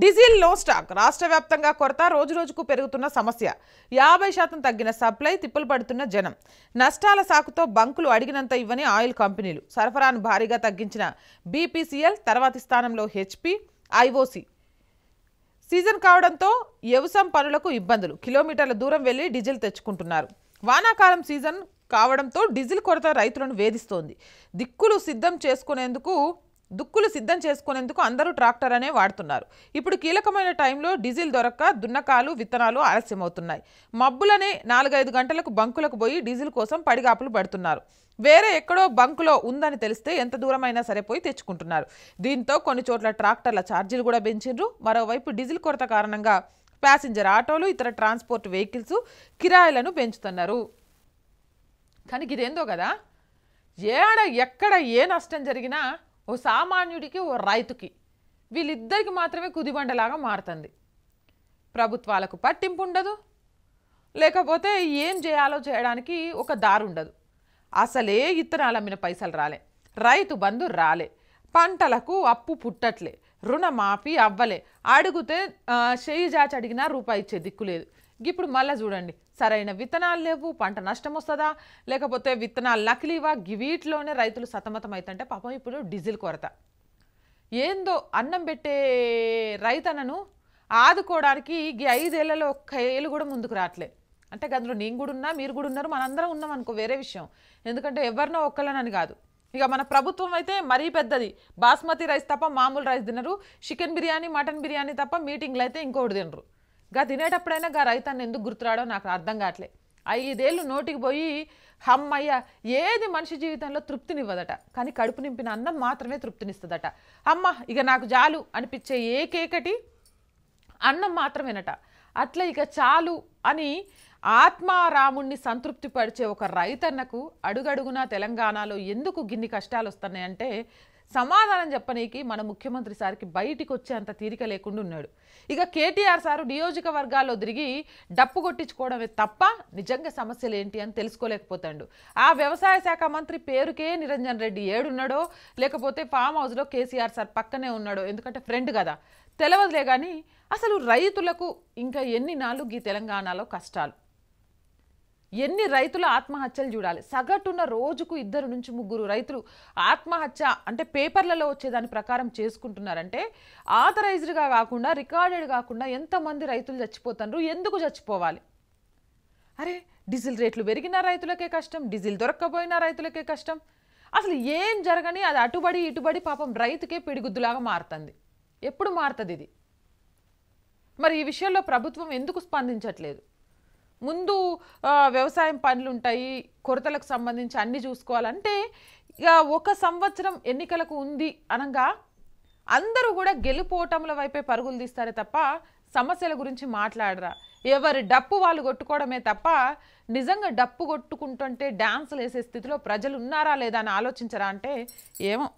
diesel లో stock రాష్ట్ర వ్యాప్తంగా కొరత రోజురోజుకు పెరుగుతున్న సమస్య యాభై శాతం తగ్గిన సప్లై తిప్పలు పడుతున్న జనం నష్టాల సాకుతో బంకులు అడిగినంత ఇవ్వని ఆయిల్ కంపెనీలు సరఫరాను భారీగా తగ్గించిన బీపీసీఎల్ తర్వాతి స్థానంలో హెచ్పి ఐఓసి సీజన్ కావడంతో వ్యవసాయం పనులకు ఇబ్బందులు కిలోమీటర్ల దూరం వెళ్లి డీజిల్ తెచ్చుకుంటున్నారు వానాకాలం సీజన్ కావడంతో డీజిల్ కొరత రైతులను వేధిస్తోంది దిక్కులు సిద్ధం చేసుకునేందుకు దుక్కులు సిద్ధం చేసుకునేందుకు అందరూ ట్రాక్టర్ అనే వాడుతున్నారు ఇప్పుడు కీలకమైన టైంలో డీజిల్ దొరక్క దున్నకాలు విత్తనాలు ఆలస్యమవుతున్నాయి మబ్బులనే నాలుగైదు గంటలకు బంకులకు పోయి డీజిల్ కోసం పడిగాపులు పడుతున్నారు వేరే ఎక్కడో బంకులో ఉందని తెలిస్తే ఎంత దూరమైనా సరే పోయి తెచ్చుకుంటున్నారు దీంతో కొన్ని చోట్ల ట్రాక్టర్ల ఛార్జీలు కూడా పెంచిండ్రు మరోవైపు డీజిల్ కొరత కారణంగా ప్యాసింజర్ ఆటోలు ఇతర ట్రాన్స్పోర్ట్ వెహికల్స్ కిరాయిలను పెంచుతున్నారు కానీ ఇదేందో కదా ఏడ ఎక్కడ ఏ నష్టం జరిగినా ఓ సామాన్యుడికి ఓ రైతుకి వీళ్ళిద్దరికి మాత్రమే కుదిబండలాగా మారుతుంది ప్రభుత్వాలకు పట్టింపు ఉండదు లేకపోతే ఏం చేయాలో చేయడానికి ఒక దారు ఉండదు అసలే ఇత్తనాల మీద పైసలు రాలే రైతు బంధు రాలే పంటలకు అప్పు పుట్టట్లే రుణమాఫీ అవ్వలే అడిగితే చేయి జాచి అడిగినా రూపాయి ఇచ్చే దిక్కులేదు ఇప్పుడు మళ్ళీ చూడండి సరైన విత్తనాలు లేవు పంట నష్టం వస్తుందా లేకపోతే విత్తనాలు నకిలీవా గివీట్లోనే రైతులు సతమతం అవుతుంటే పాపం ఇప్పుడు డీజిల్ కొరత ఏందో అన్నం పెట్టే రైతనను ఆదుకోవడానికి ఈ ఐదేళ్లలో ఒక్క ఏళ్ళు కూడా ముందుకు రావట్లే అంటే అందులో నేను కూడా ఉన్నా మీరు కూడా ఉన్నారు మనందరం ఉన్నాం అనుకో వేరే విషయం ఎందుకంటే ఎవరినో ఒక్కళ్ళనని కాదు ఇక మన ప్రభుత్వం అయితే మరీ పెద్దది బాస్మతి రైస్ తప్ప మామూలు రైస్ తినరు చికెన్ బిర్యానీ మటన్ బిర్యానీ తప్ప మీటింగ్లు అయితే ఇంకోటి తినరు గా తినేటప్పుడైనా గా రైతాన్ని ఎందుకు గుర్తురాడో నాకు అర్థం కావట్లే ఐదేళ్ళు నోటికి పోయి హమ్మయ్య ఏది మనిషి జీవితంలో తృప్తినివ్వదట కానీ కడుపు నింపిన అన్నం మాత్రమే తృప్తినిస్తుందట అమ్మ ఇక నాకు చాలు అనిపించే ఏకేకటి అన్నం మాత్రమేనట అట్లా ఇక చాలు అని ఆత్మారాముణ్ణి సంతృప్తిపరిచే ఒక రైతన్నకు అడుగడుగునా తెలంగాణలో ఎందుకు గిన్ని కష్టాలు వస్తున్నాయంటే సమాధానం చెప్పనీకి మన ముఖ్యమంత్రి సార్కి బయటికి వచ్చేంత తీరిక లేకుండా ఉన్నాడు ఇక కేటీఆర్ సారు నియోజకవర్గాల్లో తిరిగి డప్పు కొట్టించుకోవడమే తప్ప నిజంగా సమస్యలు ఏంటి అని తెలుసుకోలేకపోతాడు ఆ వ్యవసాయ శాఖ మంత్రి పేరుకే నిరంజన్ రెడ్డి ఏడున్నాడో లేకపోతే ఫామ్ హౌస్లో కేసీఆర్ సార్ పక్కనే ఉన్నాడో ఎందుకంటే ఫ్రెండ్ కదా తెలవదులే కానీ అసలు రైతులకు ఇంకా ఎన్ని నాళ్ళు ఈ తెలంగాణలో కష్టాలు ఎన్ని రైతుల ఆత్మహత్యలు చూడాలి సగటున రోజుకు ఇద్దరు నుంచి ముగ్గురు రైతులు ఆత్మహత్య అంటే పేపర్లలో వచ్చేదాని ప్రకారం చేసుకుంటున్నారంటే ఆథరైజ్డ్గా కాకుండా రికార్డెడ్ కాకుండా ఎంతమంది రైతులు చచ్చిపోతున్నారు ఎందుకు చచ్చిపోవాలి అరే డీజిల్ రేట్లు పెరిగిన రైతులకే కష్టం డీజిల్ దొరక్కపోయినా రైతులకే కష్టం అసలు ఏం జరగని అది అటుబడి ఇటుబడి పాపం రైతుకే పిడిగుద్దులాగా మారుతుంది ఎప్పుడు మారుతుంది ఇది మరి ఈ విషయంలో ప్రభుత్వం ఎందుకు స్పందించట్లేదు ముందు వ్యవసాయం పనులు ఉంటాయి కొరతలకు సంబంధించి అన్నీ చూసుకోవాలంటే ఇక ఒక సంవత్సరం ఎన్నికలకు ఉంది అనగా అందరూ కూడా గెలుపోటముల వైపే పరుగులు తీస్తారే తప్ప సమస్యల గురించి మాట్లాడరా ఎవరి డప్పు వాళ్ళు కొట్టుకోవడమే తప్ప నిజంగా డప్పు కొట్టుకుంటుంటే డ్యాన్సులు వేసే స్థితిలో ప్రజలు ఉన్నారా లేదా అని ఆలోచించరా అంటే ఏమో